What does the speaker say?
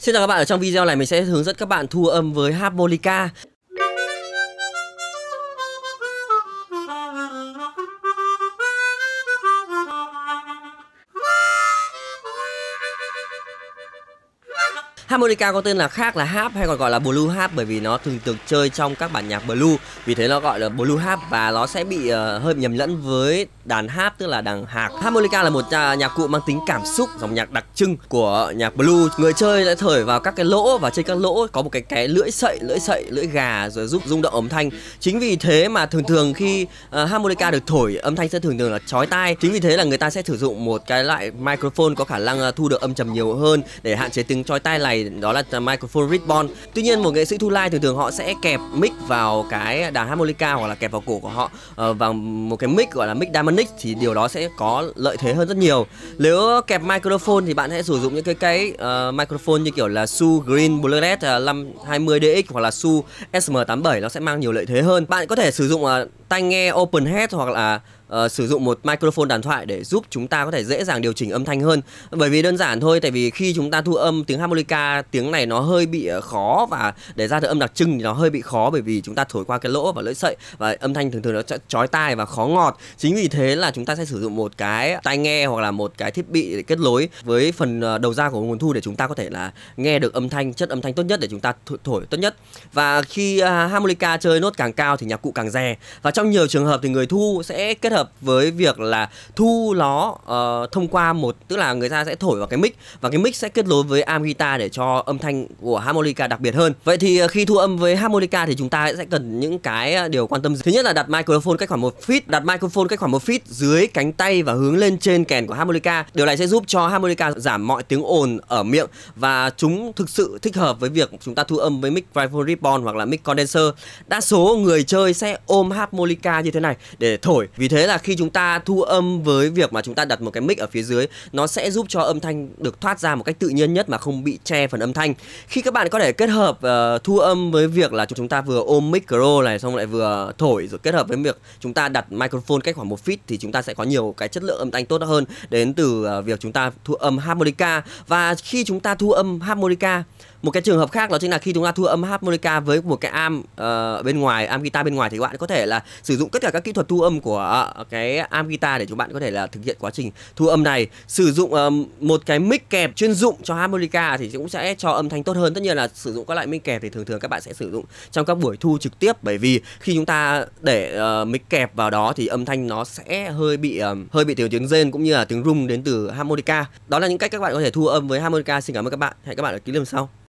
Xin chào các bạn, ở trong video này mình sẽ hướng dẫn các bạn thu âm với harmonica Harmonica có tên là khác là harp hay còn gọi là blue harp bởi vì nó thường được chơi trong các bản nhạc blue. Vì thế nó gọi là blue harp và nó sẽ bị uh, hơi nhầm lẫn với đàn harp tức là đàn hạc. Harmonica là một à, nhạc cụ mang tính cảm xúc, dòng nhạc đặc trưng của nhạc blue. Người chơi sẽ thổi vào các cái lỗ và trên các lỗ có một cái cái lưỡi sậy, lưỡi sậy, lưỡi gà rồi giúp rung động âm thanh. Chính vì thế mà thường thường khi uh, ờ, harmonica được thổi âm thanh sẽ thường thường là chói tai. Chính vì thế là người ta sẽ sử dụng một cái loại microphone có khả năng ờ, thu được âm trầm nhiều hơn để hạn chế tiếng chói tai này đó là microphone Ribbon tuy nhiên một nghệ sĩ thu lai thường thường họ sẽ kẹp mic vào cái đàn harmonica hoặc là kẹp vào cổ của họ ờ, vào một cái mic gọi là mic dynamic thì điều đó sẽ có lợi thế hơn rất nhiều nếu kẹp microphone thì bạn sẽ sử dụng những cái cái uh, microphone như kiểu là Su Green Bluetooth ờ, 520DX hoặc là Su SM87 nó sẽ mang nhiều lợi thế hơn bạn có thể sử dụng uh, tai nghe open head hoặc là uh, sử dụng một microphone đàn thoại để giúp chúng ta có thể dễ dàng điều chỉnh âm thanh hơn bởi vì đơn giản thôi tại vì khi chúng ta thu âm tiếng harmonica tiếng này nó hơi bị ờ, khó và để ra được âm đặc trưng thì nó hơi bị khó bởi vì chúng ta thổi qua cái lỗ và lưỡi sậy và âm thanh thường thường nó chói tai và khó ngọt chính vì thế là chúng ta sẽ sử dụng một cái tai nghe hoặc là một cái thiết bị để kết nối với phần ờ, đầu ra của nguồn thu để chúng ta có thể là nghe được âm thanh chất âm thanh tốt nhất để chúng ta thổi tốt nhất và khi à, harmonica chơi nốt càng cao thì nhạc cụ càng rè và trong trong nhiều trường hợp thì người thu sẽ kết hợp với việc là thu nó uh, ờ, thông qua một tức là người ta sẽ thổi vào cái mic và cái mic sẽ kết nối với am guitar để cho âm thanh của harmonica đặc biệt hơn vậy thì ờ, khi thu âm với harmonica thì chúng ta sẽ cần những cái ờ, điều quan tâm thứ nhất là đặt microphone cách khoảng một feet đặt microphone cách khoảng một feet dưới cánh tay và hướng lên trên kèn của harmonica điều này sẽ giúp cho harmonica giảm mọi tiếng ồn ở miệng và chúng thực sự thích hợp với việc chúng ta thu âm với mic microphone ribbon hoặc là mic condenser đa số người chơi sẽ ôm harmonica harmonica như thế này để thổi vì thế là khi chúng ta thu âm với việc mà chúng ta đặt một cái mic ở phía dưới nó sẽ giúp cho âm thanh được thoát ra một cách tự nhiên nhất mà không bị che phần âm thanh khi các bạn có thể kết hợp uh, thu âm với việc là chúng ta vừa ôm micro này xong lại vừa thổi rồi kết hợp với việc chúng ta đặt microphone cách khoảng một feet thì chúng ta sẽ có nhiều cái chất lượng âm thanh tốt hơn đến từ uh, việc chúng ta thu âm harmonica và khi chúng ta thu âm harmonica một cái trường hợp khác đó chính là khi chúng ta thu âm harmonica với một cái am uh, ờ, bên ngoài am guitar bên ngoài thì các bạn có thể là sử dụng tất cả các kỹ thuật thu âm của à, cái am guitar để chúng bạn có thể là thực hiện quá trình thu âm này sử dụng một cái mic kẹp chuyên dụng cho harmonica thì cũng sẽ cho âm thanh tốt hơn tất nhiên là sử dụng các loại mic kẹp thì thường thường các bạn sẽ sử dụng trong các buổi thu trực tiếp bởi vì khi chúng ta để ờ, mic kẹp vào đó thì âm thanh nó sẽ hơi bị hơi bị thiếu tiếng rên cũng như là tiếng rung đến từ harmonica đó là những cách các bạn có thể thu âm với harmonica xin cảm ơn các bạn hẹn các bạn ở ký lần sau